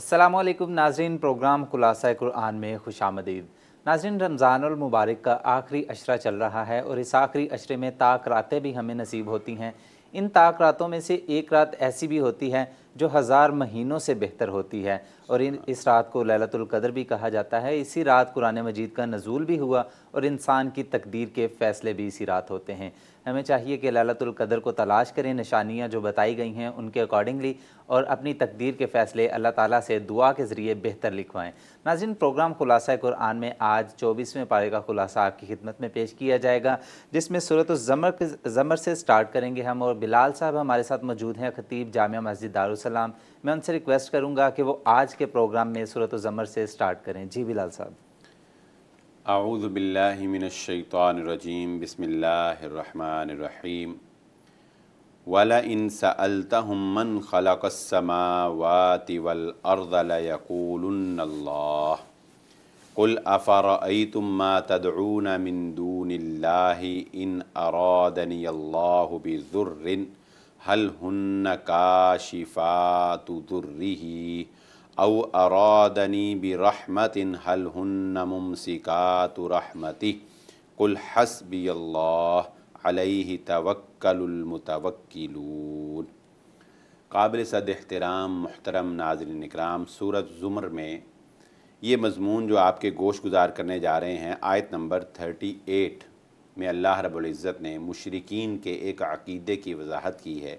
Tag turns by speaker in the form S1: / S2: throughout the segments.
S1: अस्सलाम वालेकुम नाजरीन प्रोग्राम खुलासा कुरान में खुश आमदीद नाजरीन रमज़ानमबारक का आखिरी अशरा चल रहा है और इस आखिरी अशरे में ताक रातें भी हमें नसीब होती हैं इन ताक रातों में से एक रात ऐसी भी होती है जो हज़ार महीनों से बेहतर होती है और इन इस रात को ललतुल्कदर भी कहा जाता है इसी रात कुरान मजीद का नजूल भी हुआ और इंसान की तकदीर के फ़ैसले भी इसी रात होते हैं हमें चाहिए कि लालतुल कदर को तलाश करें निशानियाँ जो बताई गई हैं उनके अकॉर्डिंगली और अपनी तकदीर के फ़ैसले अल्लाह ताला से दुआ के ज़रिए बेहतर लिखवाएं नाजिन प्रोग्राम खुलासा कुरान में आज चौबीसवें पारे का खुलासा आपकी खिदमत में पेश किया जाएगा जिसमें सूरत ज़मर ज़मर से स्टार्ट करेंगे हम और बिलाल साहब हमारे साथ मौजूद हैं खतीब जामिया मस्जिद दारुसलाम मैं उनसे रिक्वेस्ट करूँगा कि वो आज के प्रोग्राम में सूरत ज़मर से स्टार्ट करें जी बिलाल साहब
S2: आऊदबिल्लिमिनशैतरजीम बसमीम वला इन सअलतमन खलकसमा वाति वल अर्दलयकूल्ला कुल अफ़र तुम्मा तदरून मिंदूनल्लाहि इन अरादनी अल्लाह बिजुर्रिन हल हन्न काशिफ़ातुर्री अव अरादनी बरहमतिन हल हन्न मुमसिकात रहमति कुल हसबी अलैहि तवक्लमतवक्लून काबिल सद अहतराम मोहतरम नाजरन निकराम सूरत ज़ुमर में ये मजमून जो आपके गोश गुजार करने जा रहे हैं आयत नंबर थर्टी एट में अल्लाह रब्ज़त ने मशरकिन के एक अकीदे की वजाहत की है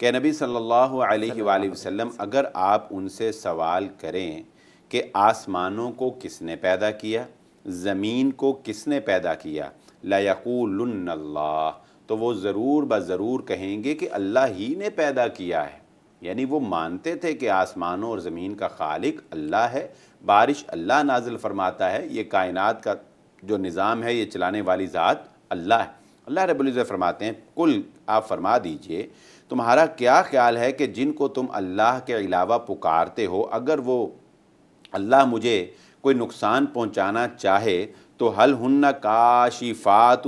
S2: कि नबी सल्लल्लाहु अलैहि वसल्लम अगर आप उनसे सवाल करें कि आसमानों को किसने पैदा किया ज़मीन को किसने पैदा किया लयकुल्ला तो वो ज़रूर ब ज़रूर कहेंगे कि अल्लाह ही ने पैदा किया है यानी वो मानते थे कि आसमानों और ज़मीन का खालिक अल्लाह है बारिश अल्लाह नाजिल फरमाता है ये कायनात का जो निज़ाम है ये चलाने वाली ज़ात अल्लाह है अल्लाह रबुल्ज़ फरमाते हैं कुल आप फरमा दीजिए तुम्हारा क्या ख्याल है कि जिनको तुम अल्लाह के अलावा पुकारते हो अगर वो अल्लाह मुझे कोई नुकसान पहुंचाना चाहे तो हल हन्न काशिफ़ात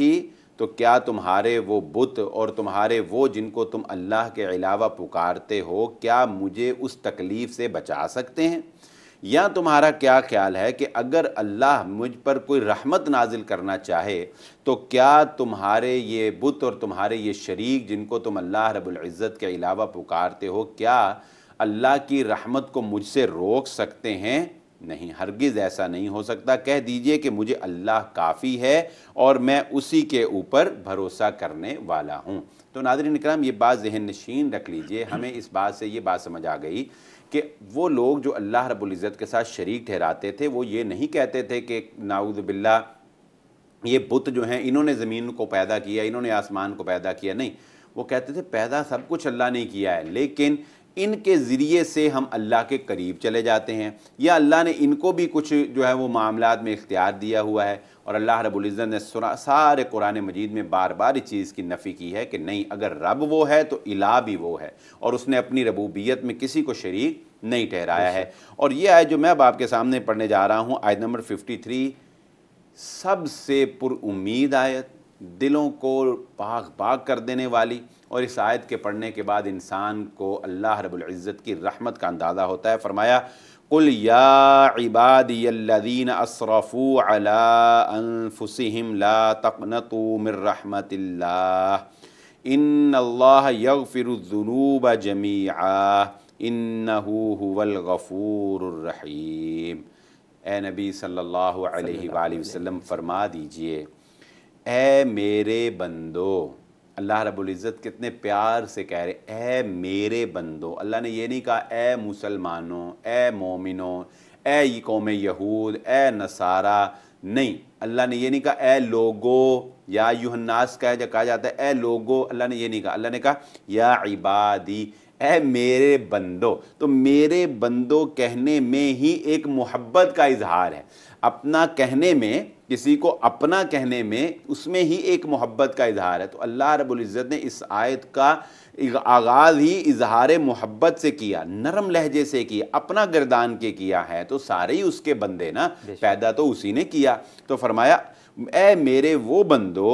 S2: ही तो क्या तुम्हारे वो बुत और तुम्हारे वो जिनको तुम अल्लाह के अलावा पुकारते हो क्या मुझे उस तकलीफ़ से बचा सकते हैं या तुम्हारा क्या ख्याल है कि अगर अल्लाह मुझ पर कोई रहमत नाजिल करना चाहे तो क्या तुम्हारे ये बुत और तुम्हारे ये शरीक जिनको तुम अल्लाह रबुल्ज़त के अलावा पुकारते हो क्या अल्लाह की रहमत को मुझसे रोक सकते हैं नहीं हरगिज़ ऐसा नहीं हो सकता कह दीजिए कि मुझे अल्लाह काफ़ी है और मैं उसी के ऊपर भरोसा करने वाला हूँ तो नादरी निकराम ये बात जहन नशीन रख लीजिए हमें इस बात से ये बात समझ आ गई कि वो लोग जो अल्लाह रबुल्ज़त के साथ शरीक ठहराते थे वो ये नहीं कहते थे कि नाऊद बिल्ला ये बुत जो हैं इन्होंने ज़मीन को पैदा किया इन्होंने आसमान को पैदा किया नहीं वो कहते थे पैदा सब कुछ अल्लाह ने किया है लेकिन इनके ज़रिए से हम अल्लाह के करीब चले जाते हैं या अल्लाह ने इनको भी कुछ जो है वो मामला में इख्तियार दिया हुआ है और अल्लाह रबुल्ज़त ने सारे कुरान मजीद में बार बार इस चीज़ की नफ़ी की है कि नहीं अगर रब वो है तो इला भी वो है और उसने अपनी रबूबियत में किसी को शरीक नहीं ठहराया है और ये आयत जो मैं अब आपके सामने पढ़ने जा रहा हूँ आयत नंबर फिफ्टी थ्री सबसे पुरुद आयत दिलों को भाग बाग कर देने वाली और इस आयत के पढ़ने के बाद इंसान को अल्लाह रबुल्ज़त की रहमत का अंदाज़ा होता है फ़रमाया कुल या इबादीन असरफ़ू अला अनफुसम ला तकनतू मिर्रहमतिल्ला इन अल्लाह यगफ़िरुज़ुनूब जमीआ इन हुवलगफ़ूररहीम ए नबी सल्लल्लाहु अलैहि वसल्लम फरमा दीजिए ए मेरे बंदो अल्लाह रबुल्ज़त कितने प्यार से कह रहे ऐ मेरे बंदो अल्लाह ने ये नहीं कहा ए मुसलमानों ऐ मोमिनों ए कौम यहूद ए नसारा नहीं अल्लाह ने ये नहीं कहा ए लोगो या यूहन्नास का जब कहा जाता है ए लोगो अल्लाह ने ये नहीं कहा अल्लाह ने कहा या इबादी ए मेरे बंदो तो मेरे बंदो कहने में ही एक मोहब्बत का इजहार है अपना कहने में किसी को अपना कहने में उसमें ही एक मोहब्बत का इजहार है तो अल्लाह रबुल्ज़त ने इस आयत का आगाज़ ही इजहार मोहब्बत से किया नरम लहजे से किया अपना गर्दान के किया है तो सारे ही उसके बंदे ना पैदा तो उसी ने किया तो फरमाया ए मेरे वो बंदो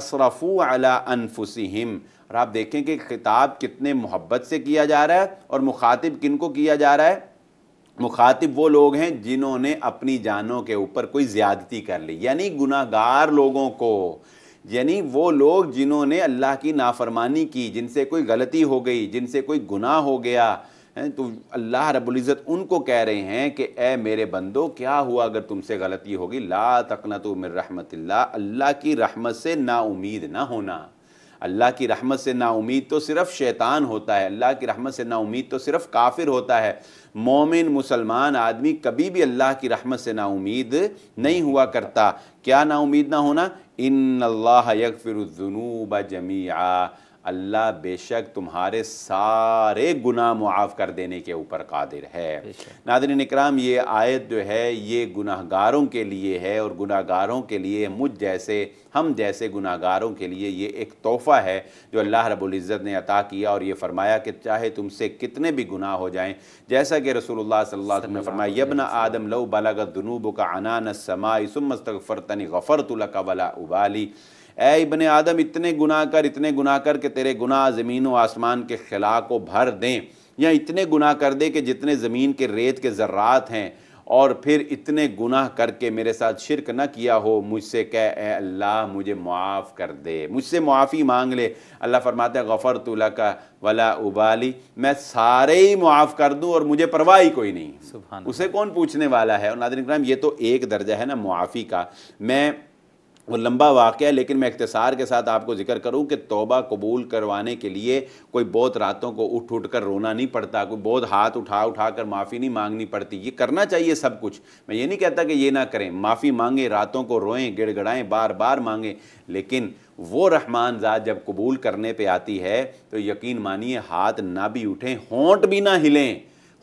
S2: असरफू अला अनफुसिम और आप देखें कि खिताब कितने मोहब्बत से किया जा रहा है और मुखातिब किन को किया जा रहा है मुखातिब वो लोग हैं जिन्होंने अपनी जानों के ऊपर कोई ज़्यादती कर ली यानी गुनागार लोगों को यानी वो लोग जिन्होंने अल्लाह की नाफरमानी की जिनसे कोई गलती हो गई जिनसे कोई गुनाह हो गया हैं तो अल्लाह रबुल्ज़त उनको कह रहे हैं कि ए मेरे बंदो क्या हुआ अगर तुमसे गलती होगी ला तकना तो मिर रहमत अल्लाह की रहमत से ना उम्मीद ना होना अल्लाह की रहमत से नाउमीद तो सिर्फ शैतान होता है अल्लाह की रहमत से नाउमीद तो सिर्फ काफिर होता है मोमिन मुसलमान आदमी कभी भी अल्लाह की रहमत से नाउमीद नहीं हुआ करता क्या नाउमीद ना होना इन अल्लाह यकफ़िरजनूब जमिया अल्लाह बेशक तुम्हारे सारे गुनाह मुआफ़ कर देने के ऊपर कादिर है नादन इक्राम ये आयत जो है ये गुनाहगारों के लिए है और गुनाहगारों के लिए मुझ जैसे हम जैसे गुनाहगारों के लिए ये एक तोहफ़ा है जो अल्लाह रबुल्ज़त ने अता किया और ये फ़रमाया कि चाहे तुमसे कितने भी गुनाह हो जाएं जैसा कि रसूलुल्लाह सल्लल्लाहु अलैहि वसल्लम ने फरमाया यबन आदम लव बलग जुनूब का अनान समाई सुमस्तफ़र तनी गफ़र तुल वला उबाली ए इबन आदम इतने गुना कर इतने गुना कर के तेरे गुनाह ज़मीन व आसमान के खिला को भर दें या इतने गुना कर दे कि जितने ज़मीन के रेत के ज़र्रात हैं और फिर इतने गुनाह करके मेरे साथ शिरक न किया हो मुझसे कह ए अल्लाह मुझे मुआफ़ कर दे मुझसे मुआफ़ी मांग ले अल्लाह फरमाते गफ़र तुला का वला उबाली मैं सारे ही मुआफ़ कर दूं और मुझे परवाह ही कोई नहीं उसे कौन पूछने वाला है और नादिन इक्राम ये तो एक दर्जा है ना मुआफ़ी का मैं वो लंबा वाक़ है लेकिन मैं इख्तसार के साथ आपको जिक्र करूं कि तोबा कबूल करवाने के लिए कोई बहुत रातों को उठ उठ कर रोना नहीं पड़ता कोई बहुत हाथ उठा उठा कर माफ़ी नहीं मांगनी पड़ती ये करना चाहिए सब कुछ मैं ये नहीं कहता कि ये ना करें माफ़ी मांगें रातों को रोएं गिड़गड़ाएं बार बार मांगें लेकिन वो रहमान ज़ात जब कबूल करने पर आती है तो यकीन मानिए हाथ ना भी उठें होंट भी ना हिलें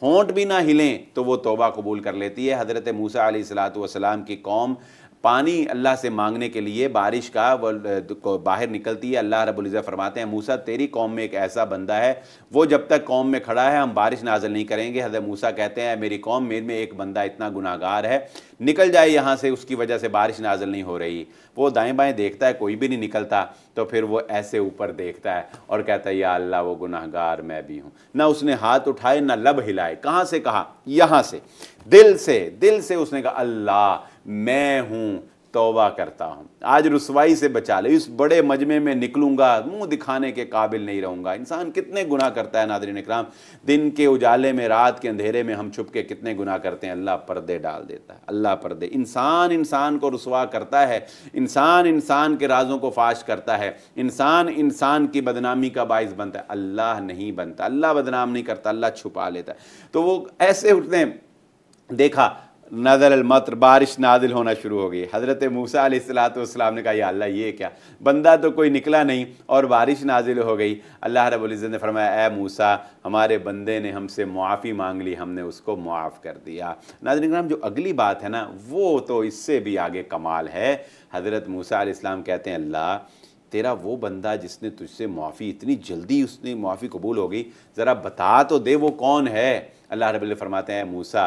S2: होंट भी ना हिलें तो वो तोबा कबूल कर लेती है हज़रत मूसा सलात वसलाम की कौम पानी अल्लाह से मांगने के लिए बारिश का वो बाहर निकलती है अल्लाह रबुल्ज़ फरमाते हैं मूसा तेरी कौम में एक ऐसा बंदा है वो जब तक कौम में खड़ा है हम बारिश नाजल नहीं करेंगे हजरत मूसा कहते हैं मेरी कौम मेरे में एक बंदा इतना गुनागार है निकल जाए यहाँ से उसकी वजह से बारिश नाजल नहीं हो रही वो दाएँ बाएँ देखता है कोई भी नहीं निकलता तो फिर वो ऐसे ऊपर देखता है और कहता है या अल्लाह वो गुनाहगार मैं भी हूँ ना उसने हाथ उठाए ना लब हिलाए कहाँ से कहा यहाँ से दिल से दिल से उसने कहा अल्लाह मैं हूँ तोबा करता हूँ आज रसवाई से बचा ले इस बड़े मजमे में निकलूंगा मुंह दिखाने के काबिल नहीं रहूंगा इंसान कितने गुना करता है नादरी इकराम दिन के उजाले में रात के अंधेरे में हम छुप के कितने गुना करते हैं अल्लाह पर्दे डाल देता है अल्लाह पर्दे इंसान इंसान को रसवा करता है इंसान इंसान के राजों को फाश करता है इंसान इंसान की बदनामी का बायस बनता है अल्लाह नहीं बनता अल्लाह बदनाम नहीं करता अल्लाह छुपा लेता है तो वो ऐसे उठते हैं देखा नज़र बारिश नादिल होना शुरू हो गई हज़रत मूसा सलाम ने कहा या अल्लाह ये क्या बंदा तो कोई निकला नहीं और बारिश नाजिल हो गई अल्लाह रबुल्ज़त ने फरमाया ए मूसा हमारे बंदे ने हमसे मुआफ़ी मांग ली हमने उसको मुआफ़ कर दिया नाजन कराम जो अगली बात है ना वो तो इससे भी आगे कमाल है हज़रत मूसा कहते हैं अल्लाह तेरा वो बंदा जिसने तुझसे मुआफ़ी इतनी जल्दी उसने मुआफ़ी कबूल हो गई ज़रा बता तो दे वो कौन है अल्लाह रब फरमाते हैं मूसा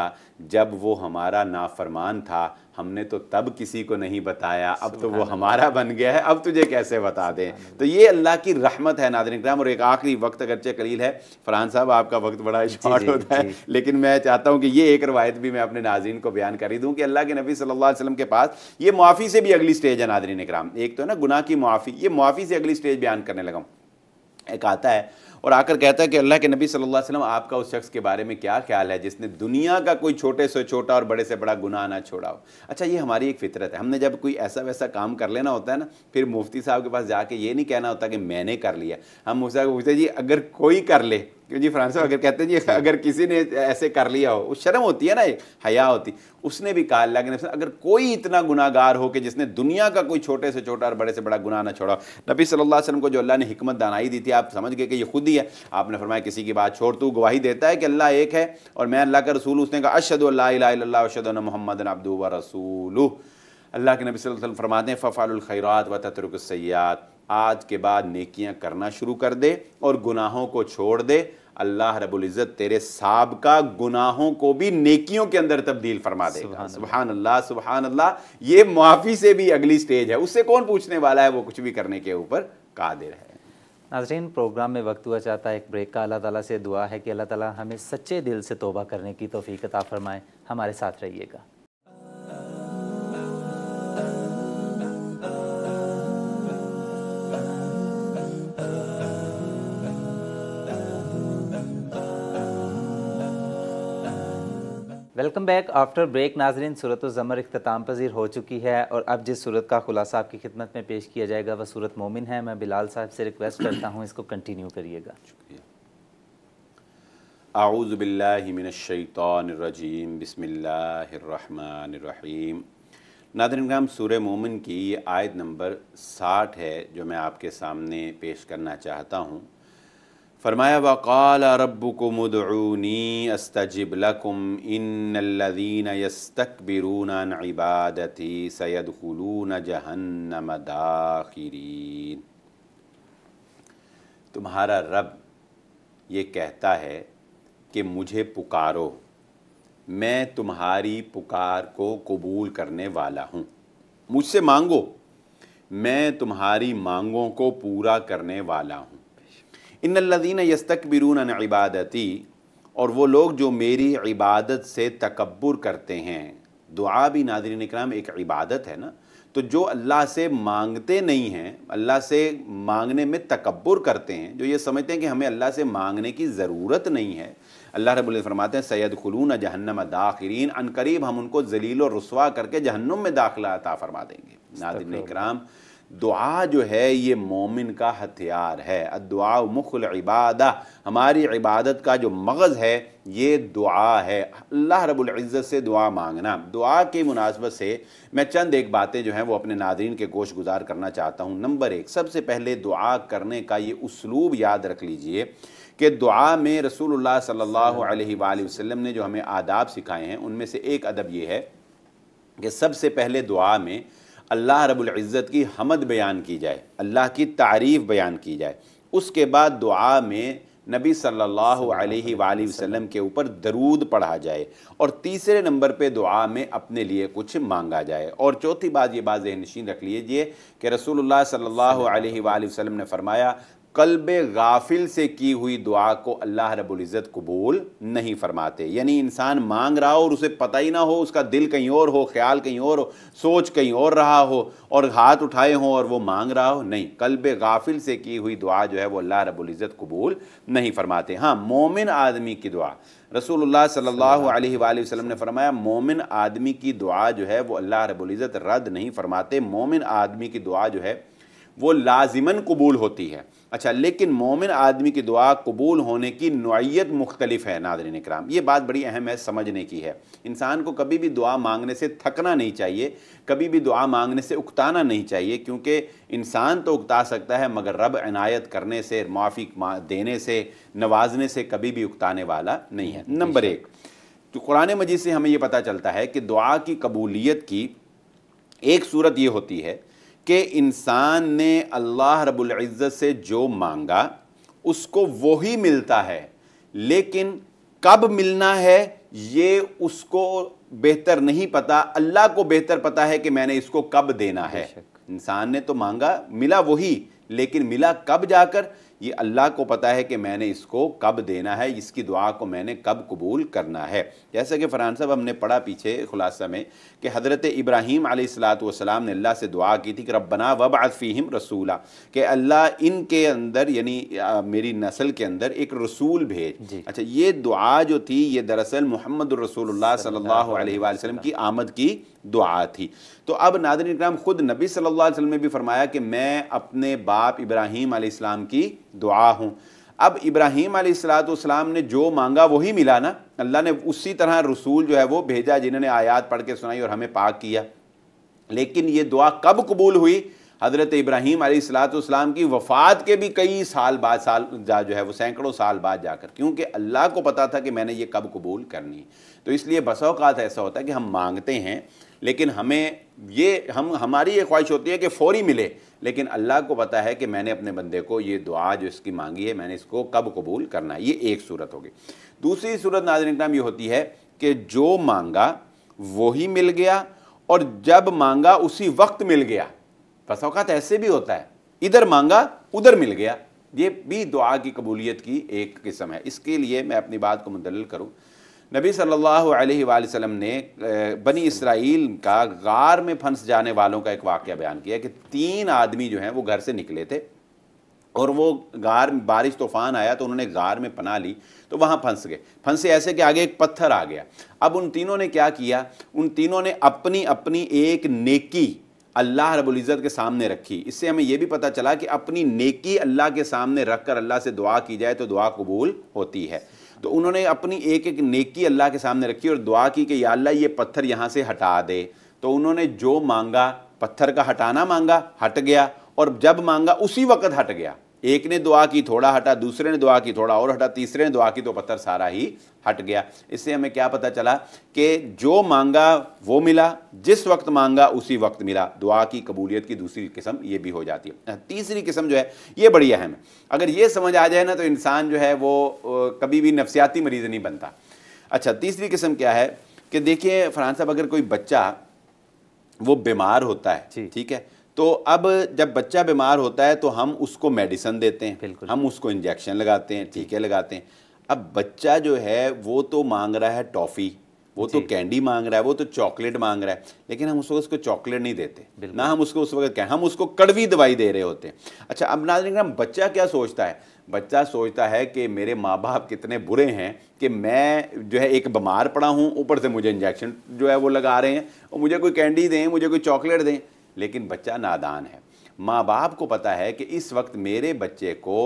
S2: जब वो हमारा नाफरमान था हमने तो तब किसी को नहीं बताया अब तो वो हमारा बन गया है अब तुझे कैसे बता दें तो ये अल्लाह की रहमत है नादर इक्राम और एक आखिरी वक्त अगरचे कलील है फरहान साहब आपका वक्त बड़ा शॉर्ट होता है लेकिन मैं चाहता हूँ कि ये एक रवायत भी मैं अपने नाजीन को बयान कर ही दूँ कि अल्लाह के नबी सल्ला वसलम के पास ये मुआफ़ी से भी अगली स्टेज है नादरिन इक्राम एक तो है ना गुना की मुआफ़ी ये मुआफ़ी से अगली स्टेज बयान करने लगा एक आता है और आकर कहता है कि अल्लाह के नबी सल्लल्लाहु अलैहि वसल्लम आपका उस शख्स के बारे में क्या ख्याल है जिसने दुनिया का कोई छोटे से छोटा और बड़े से बड़ा गुनाह ना छोड़ा हो अच्छा ये हमारी एक फितरत है हमने जब कोई ऐसा वैसा काम कर लेना होता है ना फिर मुफ्ती साहब के पास जाके ये नहीं कहना होता कि मैंने कर लिया हम मुफ्ती साहब को पूछते जी अगर कोई कर ले क्यों जी फ्रांसो अगर कहते हैं जी अगर किसी ने ऐसे कर लिया हो शर्म होती है ना हया होती उसने भी कहा अल्लाह के नबी अगर कोई इतना गुनागार हो कि जिसने दुनिया का कोई छोटे से छोटा और बड़े से बड़ा गुनाह ना छोड़ा नबी सल्लल्लाहु अलैहि वसल्लम को जो अल्लाह ने हिकमत दानाई दी थी आप समझ गए कि ये खुद ही है आपने फरमाया किसी की बात छोड़ तू गवाही देता है कि अल्लाह एक है और मैं अल्लाह का रसूल उसने कहा अशद अशद मोहम्मद अब्दू रसूल अल्लाह के नबी वसल्लम फरमाते हैं फ़फ़ालखैरत व ततरक सयात आज के बाद नेकियां करना शुरू कर दे और गुनाहों को छोड़ दे अल्लाह रबुल्ज़त तेरे सबका गुनाहों को भी नेकियों के अंदर तब्दील फरमा देगा सुबहान अल्लाह सुबहान अल्लाह ये मुआफ़ी से भी अगली स्टेज है उससे कौन पूछने वाला है वो कुछ भी करने के ऊपर कादिर है
S1: नाजरीन प्रोग्राम में वक्त हुआ चाहता है एक ब्रेक का अल्लाह ताला से दुआ है कि अल्लाह ताला हमें सच्चे दिल से तोबा करने की तोफ़ी अता फ़रमाए हमारे साथ रहिएगा वेलकम बैक आफ्टर ब्रेक नाजरीन सूरत ज़मर अख्ताम पजीर हो चुकी है और अब जिस सूरत का खुलासा आपकी खिदमत में पेश किया जाएगा वह सूरत मोमिन है मैं बिलाल साहब से रिक्वेस्ट करता हूँ इसको कंटिन्यू करिएगा
S2: आउज़बिल्लिमिनशैतरजीम बसमीम नादरन ग्राम सूर मोमिन की आयद आयत नंबर साठ है जो मैं आपके सामने पेश करना चाहता हूँ फरमाया वक़ाल रबुकुम उदनी अस्तजिब लकुम इन यस्तकबिरून इबादती सयदखलून जहन्नम दाखिरीन तुम्हारा रब ये कहता है कि मुझे पुकारो मैं तुम्हारी पुकार को कबूल करने वाला हूँ मुझसे मांगो मैं तुम्हारी मांगों को पूरा करने वाला हूँ इन लदीन यस्तक बिरून इबादती और वो लोग जो मेरी इबादत से तकबर करते हैं दुआ भी नादरी इक्राम एक इबादत है ना तो जो अल्लाह से मांगते नहीं हैं अल्लाह से मांगने में तकबर करते हैं जो ये समझते हैं कि हमें अल्लाह से मांगने की ज़रूरत नहीं है अल्लाह रबुल फरमाते हैं सैद खलून जहन्नम दाखरीन अनकरीब हम उनको जलील और रसवा करके जहन्नम में दाखिला अता फरमा देंगे नादिन इक्राम दुआ जो है ये मोमिन का हथियार है दुआ मुखल इबादा हमारी इबादत का जो मगज़ है ये दुआ है अल्लाह रब्बुल इज़्ज़त से दुआ मांगना दुआ के मुनासबत से मैं चंद एक बातें जो हैं वो अपने नादरीन के गोश गुजार करना चाहता हूँ नंबर एक सबसे पहले दुआ करने का ये उसलूब याद रख लीजिए कि दुआ में रसूलुल्लाह सल्लल्लाहु अलैहि वसल्लम ने जो हमें आदाब सिखाए हैं उनमें से एक अदब ये है कि सबसे पहले दुआ में अल्लाह रबुल्ज़त की हमद बयान की जाए अल्लाह की तारीफ़ बयान की जाए उसके बाद दुआ में नबी सल्लल्लाहु अलैहि वसल्लम के ऊपर दरूद पढ़ा जाए और तीसरे नंबर पे दुआ में अपने लिए कुछ मांगा जाए और चौथी बात ये बात नशीन रख लीजिए कि रसूलुल्लाह सल्लल्लाहु अलैहि वसल्लम ने फरमाया कल्ब गाफिल से की हुई दुआ को अल्लाह रबुल्ज़त कबूल नहीं फरमाते यानी इंसान मांग रहा हो और उसे पता ही ना हो उसका दिल कहीं और हो ख्याल कहीं और हो सोच कहीं और रहा हो और हाथ उठाए हों और वो मांग रहा हो नहीं कल्ब गाफिल से की हुई दुआ जो है वो अल्लाह रबुल्ज़त कबूल नहीं फरमाते हाँ मोमिन आदमी की दुआ रसूलुल्लाह सल्लल्लाहु अलैहि वसल्लम ने फरमाया मोमिन आदमी की दुआ जो है वो अल्लाह रबुल्ज़त रद्द नहीं फरमाते मोमिन आदमी की दुआ जो है वो लाजिमन कबूल होती है अच्छा लेकिन मोमिन आदमी की दुआ कबूल होने की नोयत मुख्तलिफ है नादरीन कराम ये बात बड़ी अहम है समझने की है इंसान को कभी भी दुआ मांगने से थकना नहीं चाहिए कभी भी दुआ मांगने से उकताना नहीं चाहिए क्योंकि इंसान तो उकता सकता है मगर रब इनायत करने से माफ़ी देने से नवाजने से कभी भी उकताने वाला नहीं है नंबर एक तो कुरान मजीद से हमें यह पता चलता है कि दुआ की कबूलीत की एक सूरत ये होती है कि इंसान ने अल्लाह रब्बुल इज़्ज़त से जो मांगा उसको वही मिलता है लेकिन कब मिलना है ये उसको बेहतर नहीं पता अल्लाह को बेहतर पता है कि मैंने इसको कब देना है इंसान ने तो मांगा मिला वही लेकिन मिला कब जाकर ये अल्लाह को पता है कि मैंने इसको कब देना है इसकी दुआ को मैंने कब कबूल करना है जैसा कि फ़रहान साहब हमने पढ़ा पीछे खुलासा में कि हज़रत इब्राहीम आसलाम ने अल्लाह से दुआ की थी कि रबना वब आफ़ीम रसूला कि अल्लाह इनके अंदर यानी मेरी नस्ल के अंदर एक रसूल भेज अच्छा ये दुआ जो थी ये दरअसल मोहम्मद रसूल सल्ला वसम की आमद की दुआ थी तो अब नादन इक्राम ख़ुद नबी सल्लल्लाहु अलैहि वसल्लम ने भी फरमाया कि मैं अपने बाप इब्राहीम आलाम की दुआ हूँ अब इब्राहीम सलाम ने जो मांगा वही मिला ना अल्लाह ने उसी तरह रसूल जो है वो भेजा जिन्होंने आयात पढ़ के सुनाई और हमें पाक किया लेकिन ये दुआ कब कबूल हुई हज़रत इब्राहीम सलाम की वफ़ात के भी कई साल बाद साल जा जो है वो सैकड़ों साल बाद जाकर क्योंकि अल्लाह को पता था कि मैंने ये कब कबूल करनी है तो इसलिए बसाओकात ऐसा होता है कि हम मांगते हैं लेकिन हमें ये हम हमारी ये ख्वाहिश होती है कि फ़ौरी मिले लेकिन अल्लाह को पता है कि मैंने अपने बंदे को ये दुआ जो इसकी मांगी है मैंने इसको कब कबूल करना है ये एक सूरत होगी दूसरी सूरत नाजर इकदाम ये होती है कि जो मांगा वही मिल गया और जब मांगा उसी वक्त मिल गया अवकात ऐसे भी होता है इधर मांगा उधर मिल गया ये भी दुआ की कबूलियत की एक किस्म है इसके लिए मैं अपनी बात को मुदल करूँ नबी सल्लल्लाहु अलैहि वसल्लम ने बनी इसराइल का गार में फंस जाने वालों का एक वाक्य बयान किया कि तीन आदमी जो हैं वो घर से निकले थे और वो गार बारिश तूफान आया तो उन्होंने गार में पना ली तो वहाँ फंस गए फंसे ऐसे कि आगे एक पत्थर आ गया अब उन तीनों ने क्या किया उन तीनों ने अपनी अपनी एक नेकी अल्लाह रबुल्ज़त के सामने रखी इससे हमें यह भी पता चला कि अपनी नेकी अल्लाह के सामने रख कर अल्लाह से दुआ की जाए तो दुआ कबूल होती है तो उन्होंने अपनी एक एक नेकी अल्लाह के सामने रखी और दुआ की कि याल्ला अल्लाह ये पत्थर यहाँ से हटा दे तो उन्होंने जो मांगा पत्थर का हटाना मांगा हट गया और जब मांगा उसी वक्त हट गया एक ने दुआ की थोड़ा हटा दूसरे ने दुआ की थोड़ा और हटा तीसरे ने दुआ की तो पत्थर सारा ही हट गया इससे हमें क्या पता चला कि जो मांगा वो मिला जिस वक्त मांगा उसी वक्त मिला दुआ की कबूलियत की दूसरी किस्म ये भी हो जाती है तीसरी किस्म जो है ये बड़ी अहम है अगर ये समझ आ जाए ना तो इंसान जो है वो कभी भी नफसियाती मरीज़ नहीं बनता अच्छा तीसरी किस्म क्या है कि देखिए फरहान साहब अगर कोई बच्चा वो बीमार होता है ठीक है तो अब जब बच्चा बीमार होता है तो हम उसको मेडिसन देते हैं हम उसको इंजेक्शन लगाते हैं टीके लगाते हैं अब बच्चा जो है वो तो मांग रहा है टॉफ़ी वो तो कैंडी मांग रहा है वो तो चॉकलेट मांग रहा है लेकिन हम उस वक्त उसको चॉकलेट नहीं देते ना हम उसको उस वक्त हम उसको कड़वी दवाई दे रहे होते हैं अच्छा अब नाजन बच्चा क्या सोचता है बच्चा सोचता है कि मेरे माँ बाप कितने बुरे हैं कि मैं जो है एक बीमार पड़ा हूँ ऊपर से मुझे इंजेक्शन जो है वो लगा रहे हैं और मुझे कोई कैंडी दें मुझे कोई चॉकलेट दें लेकिन बच्चा नादान है माँ बाप को पता है कि इस वक्त मेरे बच्चे को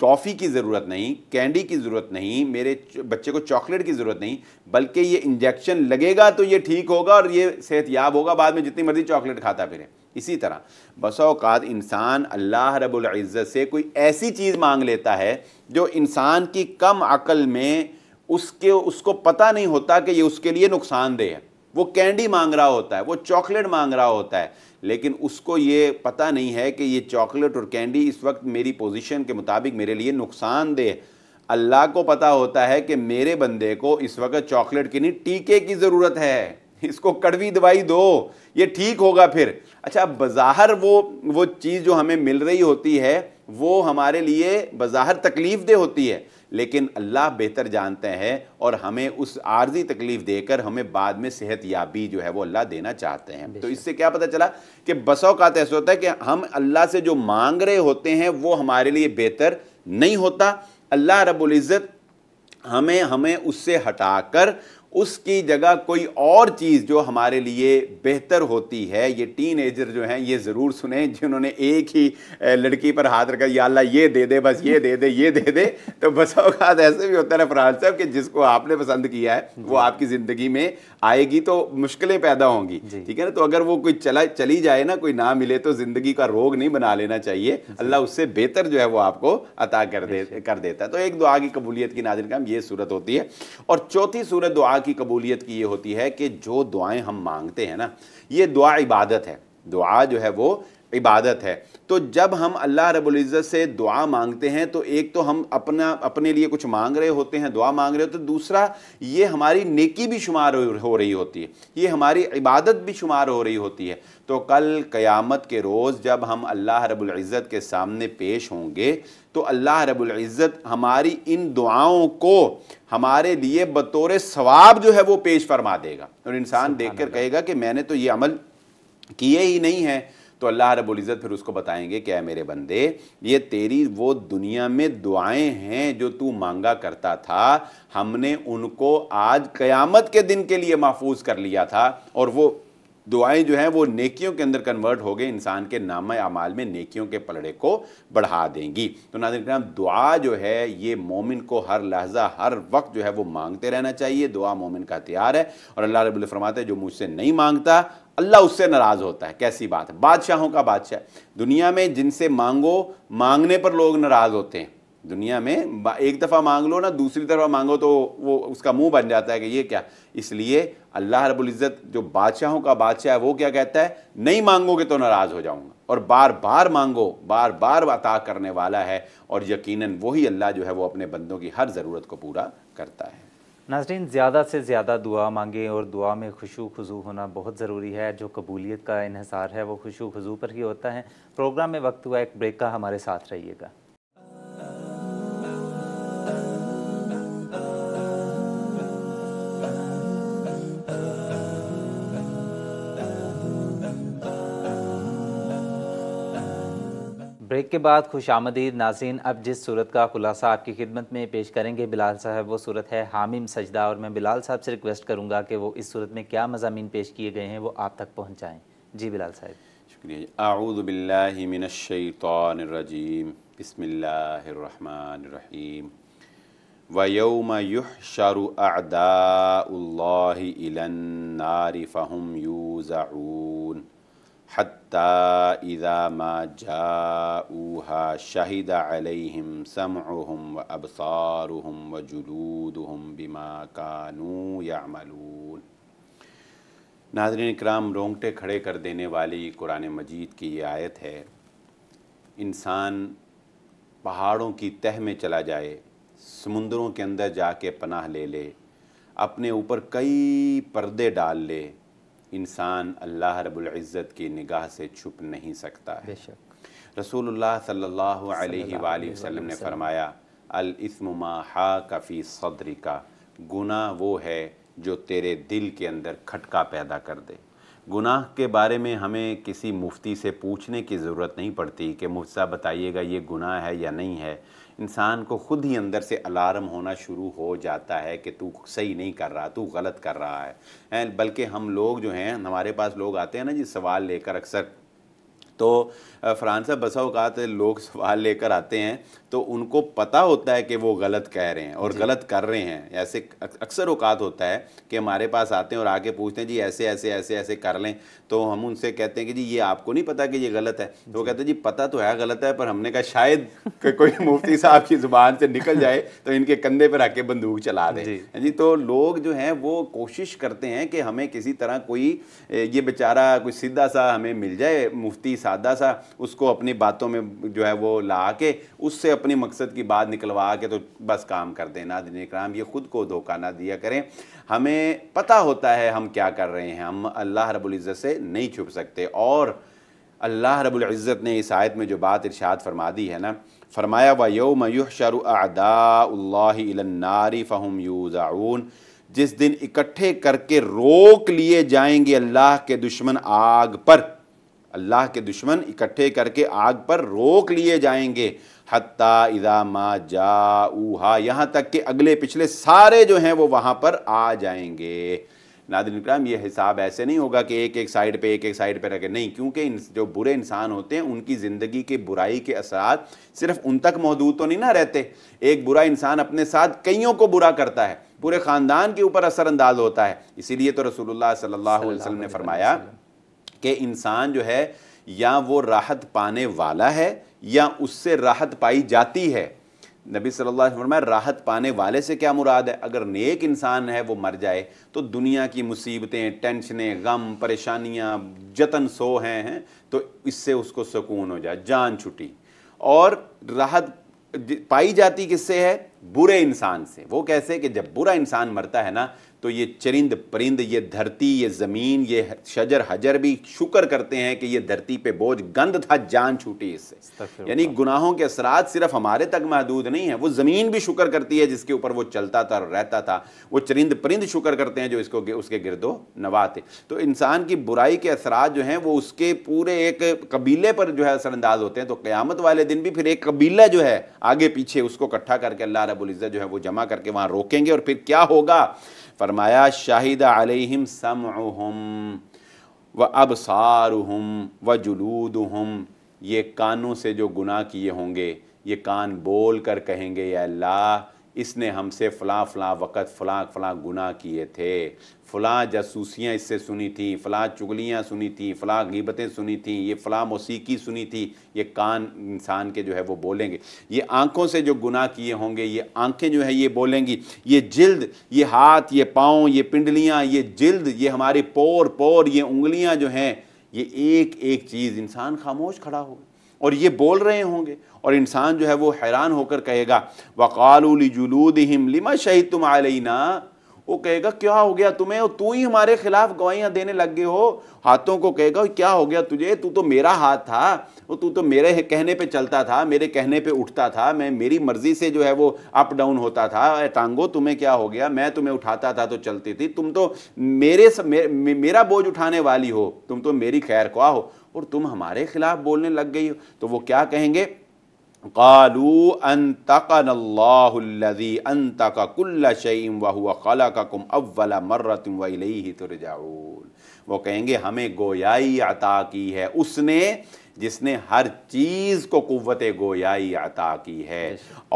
S2: टॉफ़ी की ज़रूरत नहीं कैंडी की ज़रूरत नहीं मेरे बच्चे को चॉकलेट की ज़रूरत नहीं बल्कि ये इंजेक्शन लगेगा तो ये ठीक होगा और ये याब होगा बाद में जितनी मर्ज़ी चॉकलेट खाता फिरे इसी तरह बसौकात इंसान अल्लाह रबुल्ज़त से कोई ऐसी चीज़ मांग लेता है जो इंसान की कम अकल में उसके उसको पता नहीं होता कि ये उसके लिए नुकसानदेह है वो कैंडी मांग रहा होता है वो चॉकलेट मांग रहा होता है लेकिन उसको ये पता नहीं है कि ये चॉकलेट और कैंडी इस वक्त मेरी पोजीशन के मुताबिक मेरे लिए नुकसानदेह अल्लाह को पता होता है कि मेरे बंदे को इस वक्त चॉकलेट की नहीं टीके की ज़रूरत है इसको कड़वी दवाई दो ये ठीक होगा फिर अच्छा बाज़ाहर वो वो चीज़ जो हमें मिल रही होती है वो हमारे लिए बाहर तकलीफ दे होती है लेकिन अल्लाह बेहतर जानते हैं और हमें उस आर्जी तकलीफ़ देकर हमें बाद में सेहत याबी जो है वो अल्लाह देना चाहते हैं तो इससे क्या पता चला कि बसौकात तो ऐसा होता है कि हम अल्लाह से जो मांग रहे होते हैं वो हमारे लिए बेहतर नहीं होता अल्लाह रबुल्ज़त हमें हमें उससे हटाकर उसकी जगह कोई और चीज़ जो हमारे लिए बेहतर होती है ये टीन एजर जो हैं ये ज़रूर सुने जिन्होंने एक ही लड़की पर हाथ रखा या अल्लाह ये दे दे बस ये दे दे ये दे दे तो बस अवकात ऐसे भी होता है फरहान साहब कि जिसको आपने पसंद किया है वो आपकी ज़िंदगी में आएगी तो मुश्किलें पैदा होंगी ठीक है ना तो अगर वो कोई चला चली जाए ना कोई ना मिले तो ज़िंदगी का रोग नहीं बना लेना चाहिए अल्लाह उससे बेहतर जो है वो आपको अता कर दे कर देता है तो एक दुआ की कबूलियत की नाजिन का ये सूरत होती है और चौथी सूरत दुआ दुआ की कबूलियत की ये होती है कि जो दुआएं हम मांगते हैं ना ये दुआ इबादत है दुआ जो है वो इबादत है तो जब हम अल्लाह रबुल्ज़त से दुआ मांगते हैं तो एक तो हम अपना अपने लिए कुछ मांग रहे होते हैं दुआ मांग रहे होते हैं दूसरा ये हमारी नेकी भी शुमार हो रही होती है ये हमारी इबादत भी शुमार हो रही होती है तो कल क़यामत के रोज़ जब हम अल्लाह रबुल्ज़त के सामने पेश होंगे तो अल्लाह इज़्ज़त हमारी इन दुआओं को हमारे लिए बतौर सवाब जो है वो पेश फरमा देगा और इंसान देख कर कहेगा कि मैंने तो ये अमल किए ही नहीं है तो अल्लाह इज़्ज़त फिर उसको बताएंगे क्या मेरे बंदे ये तेरी वो दुनिया में दुआएं हैं जो तू मांगा करता था हमने उनको आज क़यामत के दिन के लिए महफूज कर लिया था और वो दुआएं जो हैं वो नेकियों के अंदर कन्वर्ट हो गए इंसान के नाम अमाल में नेकियों के पलड़े को बढ़ा देंगी तो नाजन कराम दुआ जो है ये मोमिन को हर लहजा हर वक्त जो है वो मांगते रहना चाहिए दुआ मोमिन का हथियार है और अल्लाह रबुल फरमाते जो मुझसे नहीं मांगता अल्लाह उससे नाराज़ होता है कैसी बात है बादशाहों का बादशाह दुनिया में जिनसे मांगो मांगने पर लोग नाराज़ होते हैं दुनिया में एक दफ़ा मांग लो ना दूसरी दफ़ा मांगो तो वो उसका मुंह बन जाता है कि ये क्या इसलिए अल्लाह इज़्ज़त जो बादशाहों का बादशाह है वो क्या कहता है नहीं मांगोगे तो नाराज़ हो जाऊँगा और बार बार मांगो बार बार अता करने वाला है और यकीनन वही अल्लाह जो है वो अपने बंदों की हर ज़रूरत को पूरा
S1: करता है नाजरीन ज़्यादा से ज़्यादा दुआ मांगे और दुआ में खुशु खजू होना बहुत ज़रूरी है जो कबूलियत का इहसार है वो खुशु खजू पर ही होता है प्रोग्राम में वक्त हुआ एक ब्रेक का हमारे साथ रहिएगा ब्रेक के बाद खुश आमदीद नाजीन अब जिस सूरत का खुलासा आपकी खिदमत में पेश करेंगे बिलाल साहब वो सूरत है हामिम सजदा और मैं बिलाल साहब से रिक्वेस्ट करूँगा कि वो इस सूरत में क्या मजामी पेश किए गए हैं वो आप तक पहुँचाएँ जी बिलाल साहब शुक्रिया
S2: मा इज़ामा जाऊहा शहिद अलहम समहम व अबसारहम व जलूदहम बिमा कानू यामलून नाजरन कराम रोंगटे खड़े कर देने वाली कुरान मजीद की ये आयत है इंसान पहाड़ों की तह में चला जाए समुंदरों के अंदर जाके पनाह ले ले अपने ऊपर कई पर्दे डाल ले इंसान अल्लाह रबुल्ज़त की निगाह से छुप नहीं सकता है रसूलुल्लाह सल्लल्लाहु अलैहि वसल्लम ने फरमाया अल अलस्मा हा कफ़ी सदरी का गुना वो है जो तेरे दिल के अंदर खटका पैदा कर दे गुनाह के बारे में हमें किसी मुफ्ती से पूछने की ज़रूरत नहीं पड़ती कि मुझसा बताइएगा ये गुनाह है या नहीं है इंसान को खुद ही अंदर से अलार्म होना शुरू हो जाता है कि तू सही नहीं कर रहा तू गलत कर रहा है बल्कि हम लोग जो हैं हमारे पास लोग आते हैं ना जी सवाल लेकर अक्सर तो फ्रांस में बसा अवकात लोग सवाल लेकर आते हैं तो उनको पता होता है कि वो गलत कह रहे हैं और गलत कर रहे हैं ऐसे अक्सर अवकात होता है कि हमारे पास आते हैं और आके पूछते हैं जी ऐसे ऐसे ऐसे ऐसे कर लें तो हम उनसे कहते हैं कि जी ये आपको नहीं पता कि ये गलत है तो वो कहते हैं जी पता तो है गलत है पर हमने कहा शायद कोई मुफ्ती साहब की ज़ुबान से निकल जाए तो इनके कंधे पर आके बंदूक चला दें जी।, जी तो लोग जो हैं वो कोशिश करते हैं कि हमें किसी तरह कोई ये बेचारा कोई सीधा सा हमें मिल जाए मुफ्ती साहब सादा सा उसको अपनी बातों में जो है वो ला के उससे अपने मकसद की बात निकलवा के तो बस काम कर देना दिन कराम ये ख़ुद को धोखा ना दिया करें हमें पता होता है हम क्या कर रहे हैं हम अल्लाह रबुल्ज़त से नहीं छुप सकते और अल्लाह रबुल्ज़त ने इस आयत में जो बात इर्शाद फरमा दी है ना फरमाया व योम शरुआदारी फ़हम यूज़ाउन जिस दिन इकट्ठे करके रोक लिए जाएंगे अल्लाह के दुश्मन आग पर अल्लाह के दुश्मन इकट्ठे करके आग पर रोक लिए जाएंगे हत्ता इदामा जाऊहा यहाँ तक कि अगले पिछले सारे जो हैं वो वहाँ पर आ जाएंगे नादिन ये हिसाब ऐसे नहीं होगा कि एक एक साइड पे एक एक साइड पे रखें नहीं क्योंकि जो बुरे इंसान होते हैं उनकी ज़िंदगी के बुराई के असरात सिर्फ उन तक महदूद तो नहीं ना रहते एक बुरा इंसान अपने साथ कईयों को बुरा करता है पूरे ख़ानदान के ऊपर असरअंदाज होता है इसीलिए तो रसूलुल्लाह सल्लल्लाहु अलैहि वसल्लम ने फरमाया कि इंसान जो है या वो राहत पाने वाला है या उससे राहत पाई जाती है नबी सल्लल्लाहु अलैहि वसल्लम राहत पाने वाले से क्या मुराद है अगर नेक इंसान है वो मर जाए तो दुनिया की मुसीबतें टेंशनें गम परेशानियाँ जतन सो हैं हैं तो इससे उसको सुकून हो जाए जान छुटी और राहत पाई जाती किससे है बुरे इंसान से वो कैसे कि जब बुरा इंसान मरता है ना तो ये चरिंद परिंद ये धरती ये ज़मीन ये शजर हजर भी शुक्र करते हैं कि ये धरती पे बोझ गंद था जान छूटी इससे यानी गुनाहों के असरात सिर्फ हमारे तक महदूद नहीं है वो ज़मीन भी शुक्र करती है जिसके ऊपर वो चलता था और रहता था वो चरिंद परिंद शुक्र करते हैं जो इसको उसके गिरदो नवा थे तो इंसान की बुराई के असरात जो हैं वो उसके पूरे एक कबीले पर जो है असरअंदाज होते हैं तो क़्यामत वाले दिन भी फिर एक कबीला जो है आगे पीछे उसको इकट्ठा करके अल्लाह रबुल्ज़त जो है वो जमा करके वहाँ रोकेंगे और फिर क्या होगा फरमाया शाहिद अलैहिम समहम व अबसारहम व जलूदहम ये कानों से जो गुनाह किए होंगे ये कान बोल कर कहेंगे या अल्लाह इसने हमसे फ़लाँ फ़ला वक़्त फ़ला फ़ला गुनाह किए थे फ़ला जासूसियाँ इससे सुनी थी फ़लाँ चुगलियाँ सुनी थी फला गीबतें सुनी थी ये फ़लाँ मौसीकी सुनी थी ये कान इंसान के जो है वो बोलेंगे ये आँखों से जो गुनाह किए होंगे ये आँखें जो है ये बोलेंगी ये जिल्द ये हाथ ये पाँव ये पिंडलियाँ ये जिल्द ये हमारी पोर पोर ये उंगलियाँ जो हैं ये एक एक चीज़ इंसान खामोश खड़ा हो और ये बोल रहे होंगे और इंसान जो है वो हैरान होकर कहेगा वक़ालुल जुलूद हिम लिमा शहीद तुम आलना वो कहेगा क्या हो गया तुम्हें और तू ही हमारे खिलाफ गवाहियां देने लग गए हो हाथों को कहेगा क्या हो गया तुझे तू तो मेरा हाथ था वो तू तो मेरे कहने पे चलता था मेरे कहने पे उठता था मैं मेरी मर्जी से जो है वो अप डाउन होता था ए टांगो तुम्हें क्या हो गया मैं तुम्हें उठाता था तो चलती थी तुम तो मेरे मे, मेरा बोझ उठाने वाली हो तुम तो मेरी खैर ख्वाह हो और तुम हमारे खिलाफ बोलने लग गई हो तो वो क्या कहेंगे कालू अनतकनल्लाजी अनतक कुल्ला शईम वह खला का अव्वला मर्र तुम वही तो वो कहेंगे हमें गोयाई अता की है उसने जिसने हर चीज़ को कुत गोयाई अता की है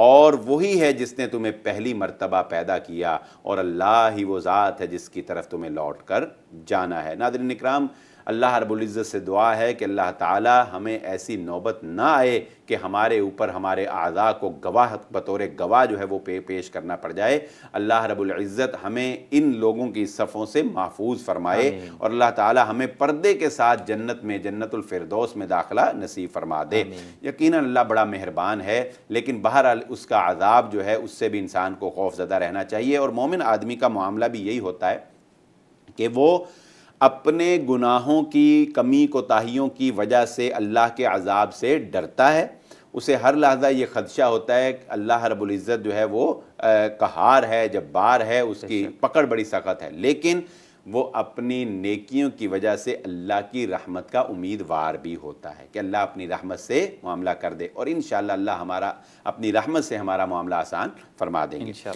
S2: और वही है जिसने तुम्हें पहली मरतबा पैदा किया और अल्लाह ही वो ज़ात है जिसकी तरफ तुम्हें लौट कर जाना है नादर निकराम अल्लाह रबुल्ज़त से दुआ है कि अल्लाह ताला हमें ऐसी नौबत ना आए कि हमारे ऊपर हमारे आज़ा को गवाह बतौर गवाह जो है वो पे पेश करना पड़ जाए अल्लाह रबुल्ज़त हमें इन लोगों की सफ़ों से महफूज फरमाए और अल्लाह ताला हमें पर्दे के साथ जन्नत में जन्नतफरदोस में दाखिला नसीब फरमा दे यकीन अल्लाह बड़ा मेहरबान है लेकिन बहरहाल उसका आज़ाब जो है उससे भी इंसान को खौफ ज़दा रहना चाहिए और मोमिन आदमी का मामला भी यही होता है कि वो अपने गुनाहों की कमी कोताहियों की वजह से अल्लाह के अजाब से डरता है उसे हर लहजा ये खदशा होता है कि अल्लाह रबुल्ज़त जो है वो कहार है जब बार है उसकी पकड़ बड़ी सख्त है लेकिन वो अपनी नेकियों की वजह से अल्लाह की रहमत का उम्मीदवार भी होता है कि अल्लाह अपनी रहमत से मामला कर दे और इन अल्लाह हमारा अपनी रहमत से हमारा मामला आसान फरमा देंगे इन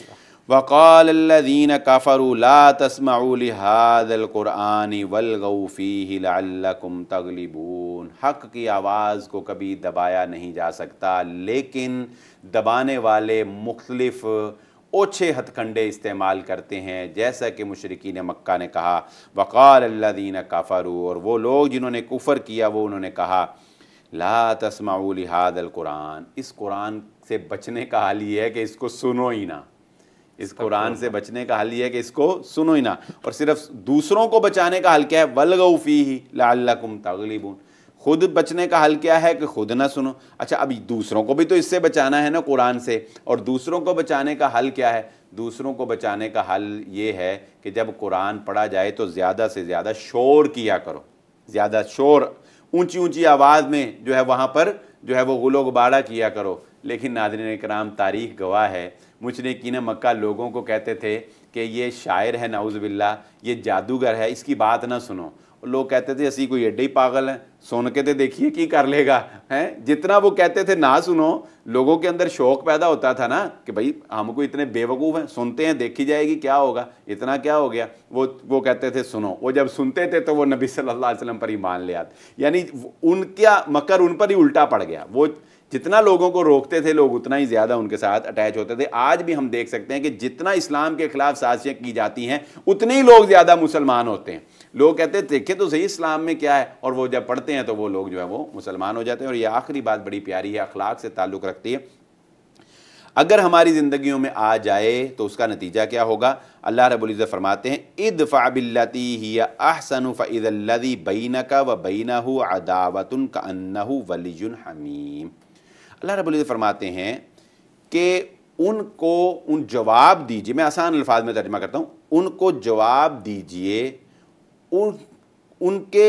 S2: वक़ालदीन काफ़रूला तस्माउलहादलक़ुरान वलगफ़ी लकुम तगलिबून हक की आवाज़ को कभी दबाया नहीं जा सकता लेकिन दबाने वाले मुख्तलफ़ ओछे हथकंडे इस्तेमाल करते हैं जैसा कि मशरकिन मक्का ने कहा वक़ालदीन काफ़रू और वो लोग जिन्होंने कुफ़र किया वो उन्होंने कहा ला तस्माउलहादलक़ुरान इस कुरान से बचने का हाल ये है कि इसको सुनो ही ना इस कुरान तो से बचने का हल यह है कि इसको सुनो ही ना और सिर्फ दूसरों को बचाने का हल क्या है गौफी ही लाकुम तगलिबून खुद बचने का हल क्या है कि खुद ना सुनो अच्छा अभी दूसरों को भी तो इससे बचाना है ना कुरान से और दूसरों को बचाने का हल क्या है दूसरों को बचाने का हल ये है कि जब कुरान पढ़ा जाए तो ज़्यादा से ज़्यादा शोर किया करो ज़्यादा शोर ऊंची ऊंची आवाज़ में जो है वहाँ पर जो है वो गुलो गुबारा किया करो लेकिन नादन कराम तारीख गवाह है मुशरकिन मक्का लोगों को कहते थे कि ये शायर है नाउज़बिल्ला ये जादूगर है इसकी बात ना सुनो लोग कहते थे असी कोई एड्डे ही पागल है सुन के तो देखिए कि कर लेगा हैं जितना वो कहते थे ना सुनो लोगों के अंदर शौक पैदा होता था ना कि भाई हमको इतने बेवकूफ़ हैं सुनते हैं देखी जाएगी क्या होगा इतना क्या हो गया वो वो कहते थे सुनो वो जब सुनते थे तो वो नबी सल्लल्लाहु अलैहि वसल्लम पर ही मान लिया यानी उनका मकर उन पर ही उल्टा पड़ गया वो जितना लोगों को रोकते थे लोग उतना ही ज़्यादा उनके साथ अटैच होते थे आज भी हम देख सकते हैं कि जितना इस्लाम के खिलाफ साजिशें की जाती हैं उतने ही लोग ज़्यादा मुसलमान होते हैं लोग कहते हैं देखे तो सही इस्लाम में क्या है और वो जब पढ़ते हैं तो वो लोग जो है वो मुसलमान हो जाते हैं और ये आखिरी बात बड़ी प्यारी है अखलाक से ताल्लुक़ रखती है अगर हमारी ज़िंदगियों में आ जाए तो उसका नतीजा क्या होगा अल्लाह रबुल्ज़त फरमाते हैं इद फ़ाबिल्लती ही अहसन का व बैन अदावतन का अन्ना हमीम अल्लाह रबुल्ज़ फरमाते हैं कि उनको उन जवाब दीजिए मैं आसान अल्फाज में तर्जमा करता हूँ उनको जवाब दीजिए उन उनके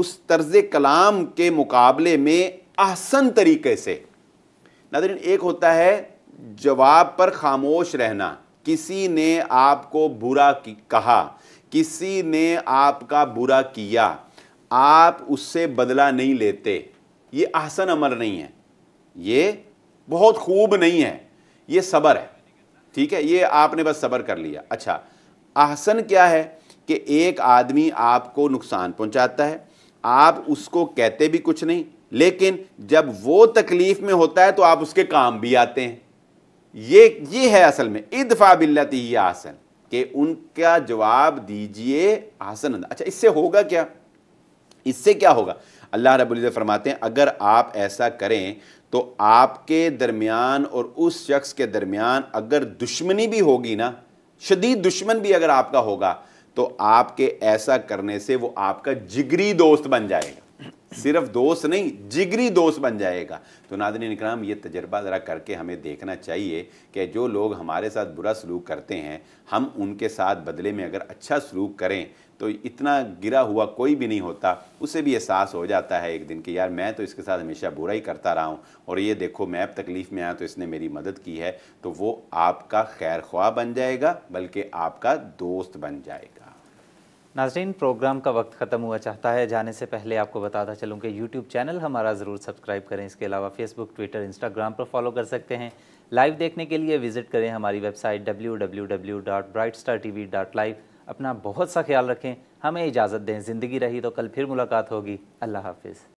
S2: उस तर्ज कलाम के मुकाबले में आसन तरीके से नादरीन एक होता है जवाब पर खामोश रहना किसी ने आपको बुरा कहा किसी ने आपका बुरा किया आप उससे बदला नहीं लेते ये आसन अमल नहीं है ये बहुत खूब नहीं है ये सबर है ठीक है ये आपने बस सबर कर लिया अच्छा आहसन क्या है कि एक आदमी आपको नुकसान पहुंचाता है आप उसको कहते भी कुछ नहीं लेकिन जब वो तकलीफ में होता है तो आप उसके काम भी आते हैं ये ये है असल में इदफा बिल्लती ही आसन कि उनका जवाब दीजिए आसन अच्छा इससे होगा क्या इससे क्या होगा अल्लाह रबुल्ज़ फरमाते हैं अगर आप ऐसा करें तो आपके दरमियान और उस शख्स के दरमियान अगर दुश्मनी भी होगी ना शदीद दुश्मन भी अगर आपका होगा तो आपके ऐसा करने से वो आपका जिगरी दोस्त बन जाएगा सिर्फ दोस्त नहीं जिगरी दोस्त बन जाएगा तो नादनी निकराम ये तजर्बा ज़रा करके हमें देखना चाहिए कि जो लोग हमारे साथ बुरा सलूक करते हैं हम उनके साथ बदले में अगर अच्छा सलूक करें तो इतना गिरा हुआ कोई भी नहीं होता उसे भी एहसास हो जाता है एक दिन कि यार मैं तो इसके साथ हमेशा बुरा ही करता रहा हूँ और ये देखो मैं अब तकलीफ़ में आया तो इसने मेरी मदद की है तो वो आपका खैर ख्वाह बन जाएगा बल्कि आपका दोस्त बन जाएगा
S1: नाजरीन प्रोग्राम का वक्त ख़त्म हुआ चाहता है जाने से पहले आपको बताता चलूँ कि यूट्यूब चैनल हमारा ज़रूर सब्सक्राइब करें इसके अलावा फेसबुक ट्विटर इंस्टाग्राम पर फॉलो कर सकते हैं लाइव देखने के लिए विज़िट करें हमारी website W W W dot dot bright star T V live अपना बहुत सा ख्याल रखें हमें इजाज़त दें ज़िंदगी रही तो कल फिर मुलाकात होगी अल्लाह हाफिज़